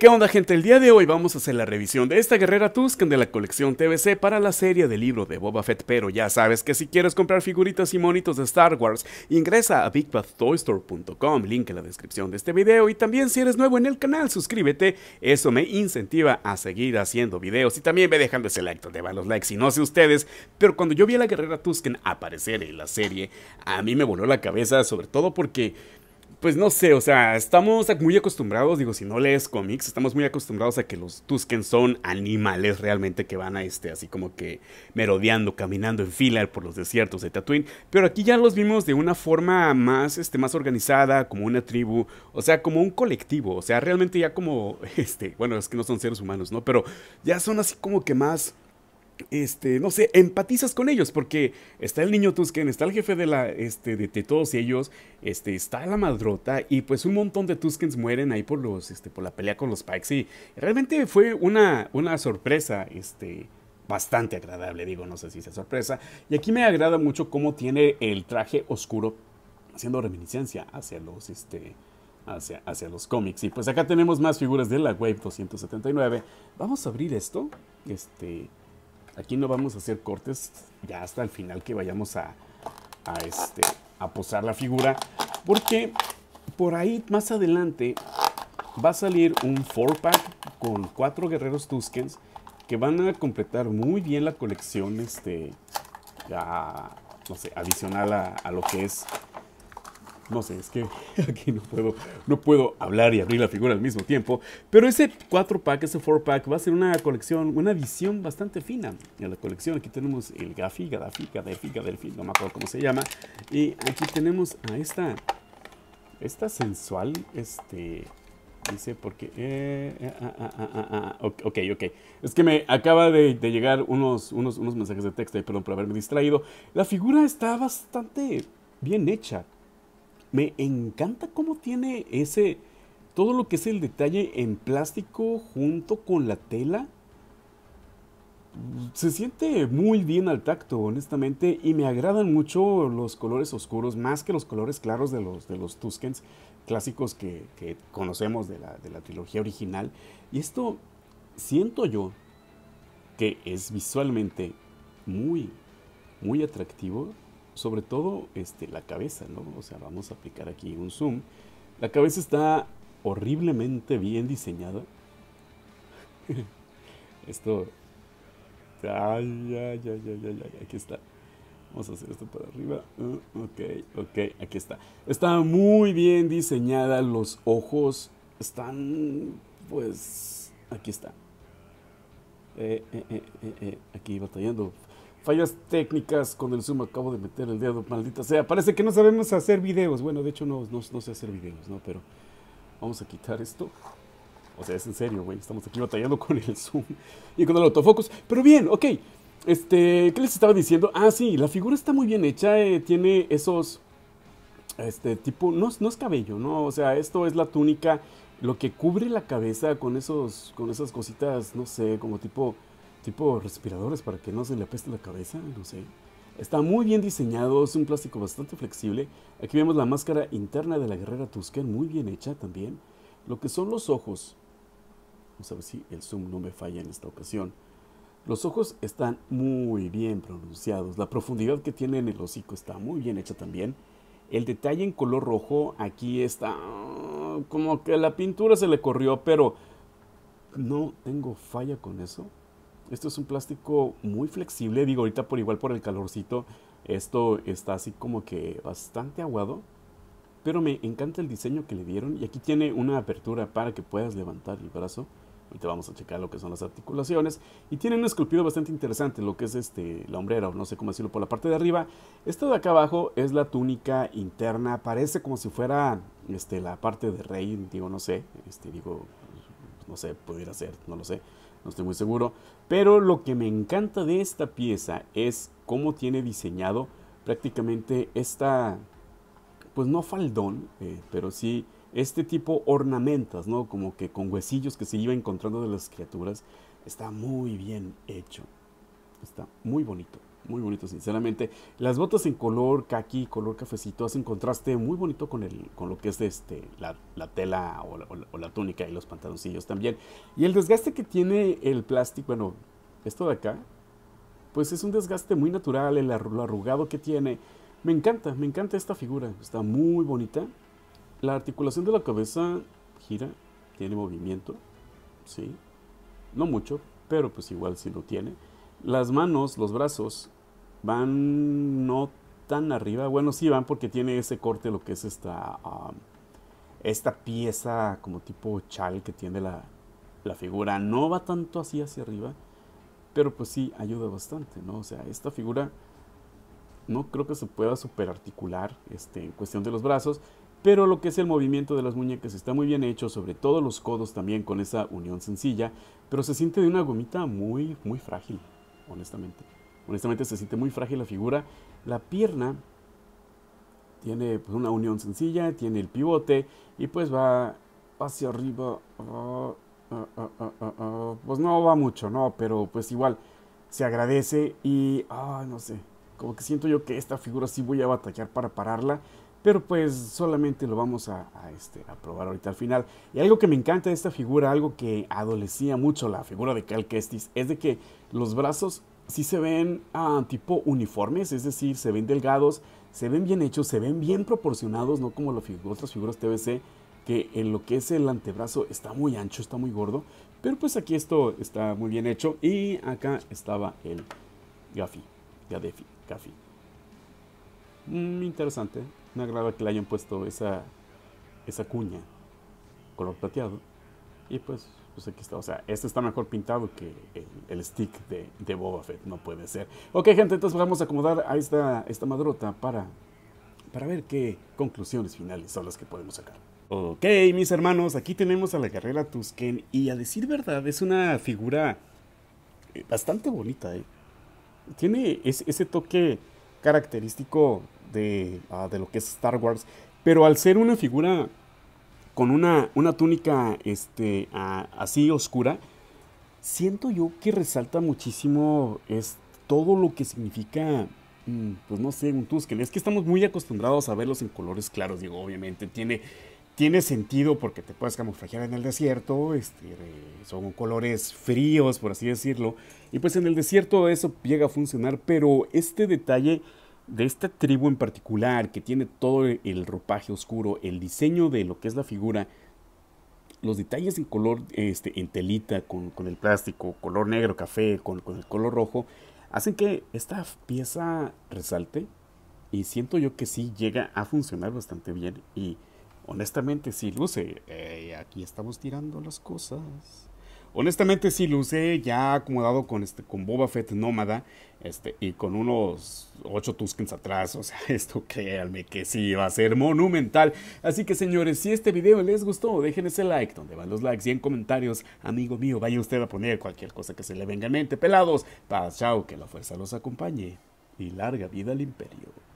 ¿Qué onda gente? El día de hoy vamos a hacer la revisión de esta guerrera Tusken de la colección TBC para la serie de libro de Boba Fett, pero ya sabes que si quieres comprar figuritas y monitos de Star Wars, ingresa a BigBadToyStore.com, link en la descripción de este video y también si eres nuevo en el canal, suscríbete, eso me incentiva a seguir haciendo videos y también ve dejando ese like, donde van los likes y no sé ustedes, pero cuando yo vi a la guerrera Tusken aparecer en la serie, a mí me voló la cabeza, sobre todo porque pues no sé, o sea, estamos muy acostumbrados, digo, si no lees cómics, estamos muy acostumbrados a que los Tusken son animales realmente que van a este, así como que merodeando, caminando en fila por los desiertos de Tatooine, pero aquí ya los vimos de una forma más, este, más organizada, como una tribu, o sea, como un colectivo, o sea, realmente ya como, este, bueno, es que no son seres humanos, ¿no? Pero ya son así como que más este, no sé, empatizas con ellos, porque está el niño Tusken, está el jefe de la, este, de, todos ellos, este, está la madrota, y pues un montón de Tuskens mueren ahí por los, este, por la pelea con los Pikes, y realmente fue una, una sorpresa, este, bastante agradable, digo, no sé si sea sorpresa, y aquí me agrada mucho cómo tiene el traje oscuro, haciendo reminiscencia hacia los, este, hacia, hacia los cómics, y pues acá tenemos más figuras de la Wave 279, vamos a abrir esto, este... Aquí no vamos a hacer cortes ya hasta el final que vayamos a, este, a posar la figura. Porque por ahí más adelante va a salir un 4-pack con cuatro guerreros Tuskens que van a completar muy bien la colección este, no sé, adicional a, lo que es no sé, es que aquí no puedo, no puedo hablar y abrir la figura al mismo tiempo. Pero ese 4-pack, ese 4-pack va a ser una colección, una visión bastante fina. En la colección aquí tenemos el Gafi, Gaddafi, Gaddafi, Gaddafi, no me acuerdo cómo se llama. Y aquí tenemos a esta, esta sensual, este... Dice porque... Eh, eh ah, ah, ah, ok, ok. Es que me acaba de, llegar unos, unos, unos mensajes de texto, perdón por haberme distraído. La figura está bastante bien hecha. Me encanta cómo tiene ese, todo lo que es el detalle en plástico junto con la tela. Se siente muy bien al tacto, honestamente, y me agradan mucho los colores oscuros, más que los colores claros de los, de los Tuskens clásicos que, conocemos de la, de la trilogía original. Y esto siento yo que es visualmente muy, muy atractivo sobre todo este, la cabeza, ¿no? O sea, vamos a aplicar aquí un zoom. La cabeza está horriblemente bien diseñada. esto... Ay, ay, ay, ay, ay, aquí está. Vamos a hacer esto para arriba. Uh, ok, ok, aquí está. Está muy bien diseñada. Los ojos están, pues, aquí está. Eh, eh, eh, aquí batallando Fallas técnicas con el Zoom, acabo de meter el dedo, maldita sea. Parece que no sabemos hacer videos. Bueno, de hecho no, sé hacer videos, ¿no? Pero vamos a quitar esto. O sea, es en serio, güey. Estamos aquí batallando con el Zoom y con el autofocus. Pero bien, ok. Este, ¿qué les estaba diciendo? Ah, sí, la figura está muy bien hecha. Eh, tiene esos, este tipo, no, no es cabello, ¿no? O sea, esto es la túnica, lo que cubre la cabeza con esos, con esas cositas, no sé, como tipo tipo respiradores para que no se le apeste la cabeza, no sé. Está muy bien diseñado, es un plástico bastante flexible. Aquí vemos la máscara interna de la guerrera Tusken, muy bien hecha también. Lo que son los ojos, vamos a ver si el zoom no me falla en esta ocasión. Los ojos están muy bien pronunciados, la profundidad que tiene en el hocico está muy bien hecha también. El detalle en color rojo aquí está como que la pintura se le corrió, pero no tengo falla con eso. Esto es un plástico muy flexible, digo ahorita por igual por el calorcito, esto está así como que bastante aguado, pero me encanta el diseño que le dieron y aquí tiene una apertura para que puedas levantar el brazo. Ahorita vamos a checar lo que son las articulaciones. Y tiene un esculpido bastante interesante, lo que es este, la hombrera, o no sé cómo decirlo, por la parte de arriba. Esto de acá abajo es la túnica interna, parece como si fuera este, la parte de rey, digo, no sé, este, digo, no sé, pudiera ser, no lo sé no estoy muy seguro. Pero lo que me encanta de esta pieza es cómo tiene diseñado prácticamente esta, pues no faldón, eh, pero sí este tipo ornamentas, ¿no? Como que con huesillos que se iba encontrando de las criaturas. Está muy bien hecho. Está muy bonito muy bonito, sinceramente. Las botas en color kaki, color cafecito, hacen contraste muy bonito con, el, con lo que es este, la, tela o la, o túnica y los pantaloncillos también. Y el desgaste que tiene el plástico, bueno, esto de acá, pues es un desgaste muy natural, el arrugado que tiene. Me encanta, me encanta esta figura, está muy bonita. La articulación de la cabeza gira, tiene movimiento, sí, no mucho, pero pues igual si lo tiene. Las manos, los brazos, van no tan arriba. Bueno, sí van porque tiene ese corte, lo que es esta, esta pieza como tipo chal que tiene la, figura. No va tanto así hacia arriba, pero pues sí ayuda bastante, ¿no? O sea, esta figura no creo que se pueda superarticular este, en cuestión de los brazos, pero lo que es el movimiento de las muñecas está muy bien hecho, sobre todo los codos también con esa unión sencilla, pero se siente de una gomita muy, muy frágil, honestamente honestamente se siente muy frágil la figura. La pierna tiene pues, una unión sencilla, tiene el pivote y pues va hacia arriba. Ah, ah, ah, pues no va mucho, ¿no? Pero pues igual se agradece y, no sé, como que siento yo que esta figura sí voy a batallar para pararla. Pero pues solamente lo vamos a, este, a probar ahorita al final. Y algo que me encanta de esta figura, algo que adolecía mucho la figura de Cal Kestis, es de que los brazos si se ven ah, tipo uniformes, es decir, se ven delgados, se ven bien hechos, se ven bien proporcionados, no como las otras figuras TBC, que en lo que es el antebrazo está muy ancho, está muy gordo. Pero pues aquí esto está muy bien hecho. Y acá estaba el Gafi, Gadefi, Gafi. Mm, interesante, me agrada que le hayan puesto esa, esa cuña color plateado. Y pues pues, está. O sea, este está mejor pintado que el, stick de, Boba Fett. No puede ser. Ok, gente, entonces vamos a acomodar a esta, esta madrota para, para ver qué conclusiones finales son las que podemos sacar. Ok, mis hermanos, aquí tenemos a la guerrera Tusken. Y a decir verdad, es una figura eh, bastante bonita, ¿eh? Tiene ese toque característico de, ah, de lo que es Star Wars. Pero al ser una figura con una, una túnica este, así oscura, siento yo que resalta muchísimo es todo lo que significa, mm, pues no sé, un Tusken. Es que estamos muy acostumbrados a verlos en colores claros, digo, obviamente tiene, tiene sentido porque te puedes camuflajear en el desierto, este, son colores fríos, por así decirlo, y pues en el desierto eso llega a funcionar, pero este detalle de esta tribu en particular que tiene todo el ropaje oscuro, el diseño de lo que es la figura, los detalles en color, este, en telita, con, el plástico, color negro, café, con, el color rojo, hacen que esta pieza resalte y siento yo que sí llega a funcionar bastante bien y honestamente si luce. aquí estamos tirando las cosas. Honestamente sí lo usé ya acomodado con, este, con Boba Fett Nómada este, y con unos 8 Tuskens atrás. O sea, esto créanme que sí va a ser monumental. Así que señores, si este video les gustó, dejen ese like, donde van los likes y en comentarios. Amigo mío, vaya usted a poner cualquier cosa que se le venga en mente. Pelados, paz, chao, que la fuerza los acompañe y larga vida al imperio.